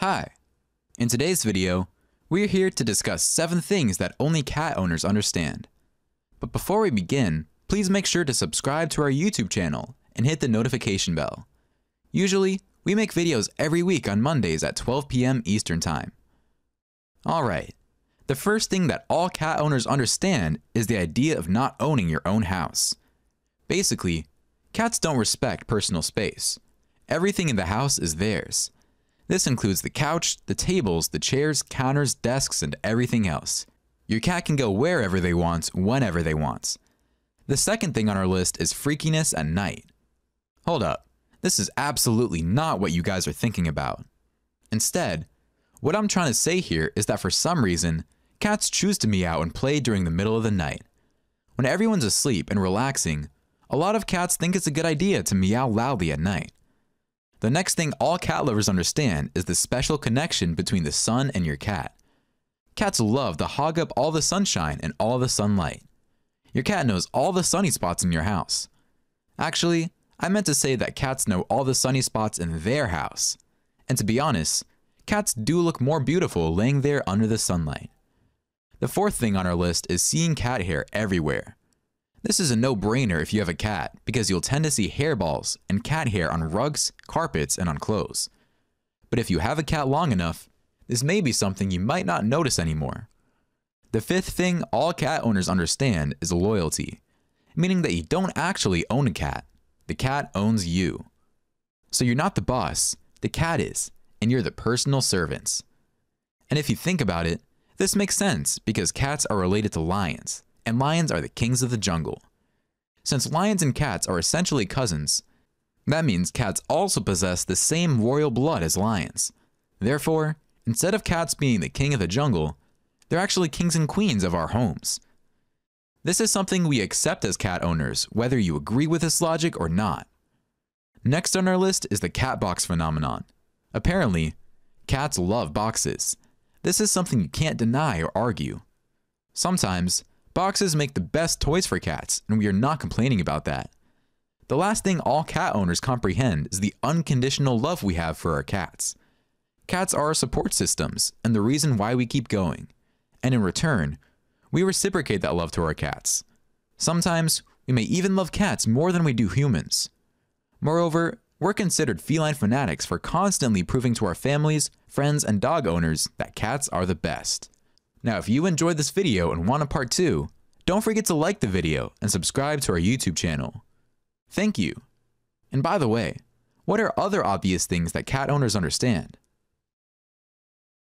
Hi! In today's video, we're here to discuss 7 things that only cat owners understand. But before we begin, please make sure to subscribe to our YouTube channel and hit the notification bell. Usually, we make videos every week on Mondays at 12 p.m. Eastern Time. Alright, the first thing that all cat owners understand is the idea of not owning your own house. Basically, cats don't respect personal space. Everything in the house is theirs. This includes the couch, the tables, the chairs, counters, desks, and everything else. Your cat can go wherever they want, whenever they want. The second thing on our list is freakiness at night. Hold up, this is absolutely not what you guys are thinking about. Instead, what I'm trying to say here is that for some reason, cats choose to meow and play during the middle of the night. When everyone's asleep and relaxing, a lot of cats think it's a good idea to meow loudly at night. The next thing all cat lovers understand is the special connection between the sun and your cat. Cats love to hog up all the sunshine and all the sunlight. Your cat knows all the sunny spots in your house. Actually, I meant to say that cats know all the sunny spots in their house. And to be honest, cats do look more beautiful laying there under the sunlight. The fourth thing on our list is seeing cat hair everywhere. This is a no-brainer if you have a cat, because you'll tend to see hairballs and cat hair on rugs, carpets, and on clothes. But if you have a cat long enough, this may be something you might not notice anymore. The fifth thing all cat owners understand is loyalty, meaning that you don't actually own a cat. The cat owns you. So you're not the boss, the cat is, and you're the personal servants. And if you think about it, this makes sense because cats are related to lions, and lions are the kings of the jungle. Since lions and cats are essentially cousins, that means cats also possess the same royal blood as lions. Therefore, instead of cats being the king of the jungle, they're actually kings and queens of our homes. This is something we accept as cat owners, whether you agree with this logic or not. Next on our list is the cat box phenomenon. Apparently, cats love boxes. This is something you can't deny or argue. Sometimes, Boxes make the best toys for cats, and we are not complaining about that. The last thing all cat owners comprehend is the unconditional love we have for our cats. Cats are our support systems and the reason why we keep going. And in return, we reciprocate that love to our cats. Sometimes, we may even love cats more than we do humans. Moreover, we're considered feline fanatics for constantly proving to our families, friends, and dog owners that cats are the best. Now if you enjoyed this video and want a part 2, don't forget to like the video and subscribe to our YouTube channel. Thank you! And by the way, what are other obvious things that cat owners understand?